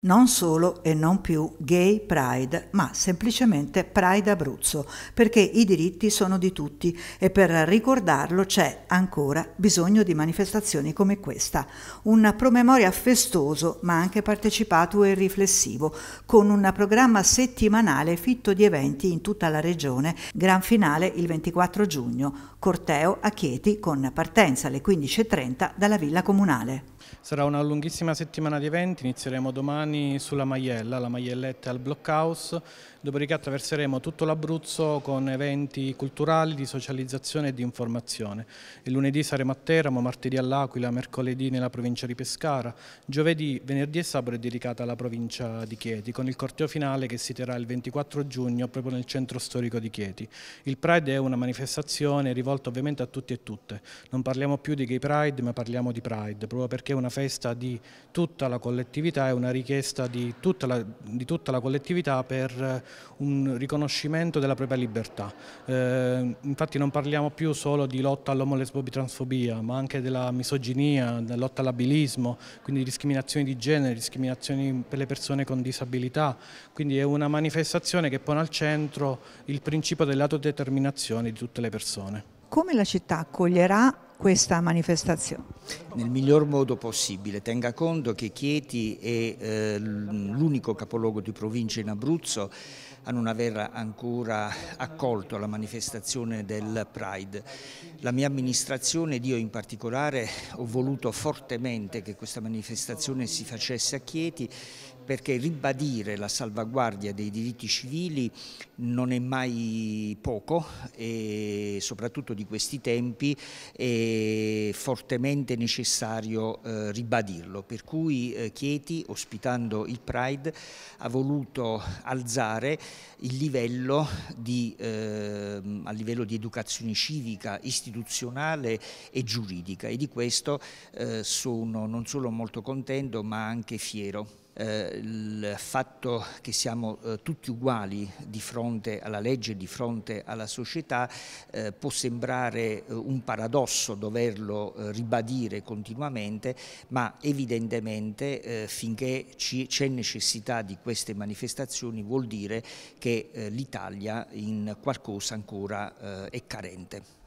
Non solo e non più gay pride, ma semplicemente Pride Abruzzo, perché i diritti sono di tutti e per ricordarlo c'è ancora bisogno di manifestazioni come questa. Un promemoria festoso ma anche partecipato e riflessivo, con un programma settimanale fitto di eventi in tutta la regione, gran finale il 24 giugno, corteo a Chieti con partenza alle 15.30 dalla Villa Comunale. Sarà una lunghissima settimana di eventi, inizieremo domani domani sulla Maiella, la Maielletta al Blockhouse, dopodiché attraverseremo tutto l'Abruzzo con eventi culturali, di socializzazione e di informazione. Il lunedì saremo a Teramo, martedì all'Aquila, mercoledì nella provincia di Pescara, giovedì, venerdì e sabato è dedicata alla provincia di Chieti, con il corteo finale che si terrà il 24 giugno proprio nel centro storico di Chieti. Il Pride è una manifestazione rivolta ovviamente a tutti e tutte, non parliamo più di gay Pride ma parliamo di Pride, proprio perché è una festa di tutta la collettività, è una richiesta richiesta di tutta, la, di tutta la collettività per eh, un riconoscimento della propria libertà. Eh, infatti non parliamo più solo di lotta all'omolesbobitransfobia, ma anche della misoginia, della lotta all'abilismo, quindi discriminazioni di genere, discriminazioni per le persone con disabilità. Quindi è una manifestazione che pone al centro il principio dell'autodeterminazione di tutte le persone. Come la città accoglierà questa manifestazione. Nel miglior modo possibile, tenga conto che Chieti è eh, l'unico capoluogo di provincia in Abruzzo a non aver ancora accolto la manifestazione del Pride. La mia amministrazione ed io in particolare ho voluto fortemente che questa manifestazione si facesse a Chieti perché ribadire la salvaguardia dei diritti civili non è mai poco e soprattutto di questi tempi è fortemente necessario eh, ribadirlo. Per cui eh, Chieti, ospitando il Pride, ha voluto alzare il livello di, eh, a livello di educazione civica, istituzionale e giuridica e di questo eh, sono non solo molto contento ma anche fiero eh, il fatto che siamo eh, tutti uguali di fronte alla legge, di fronte alla società, eh, può sembrare eh, un paradosso doverlo eh, ribadire continuamente, ma evidentemente eh, finché c'è necessità di queste manifestazioni vuol dire che l'Italia in qualcosa ancora è carente.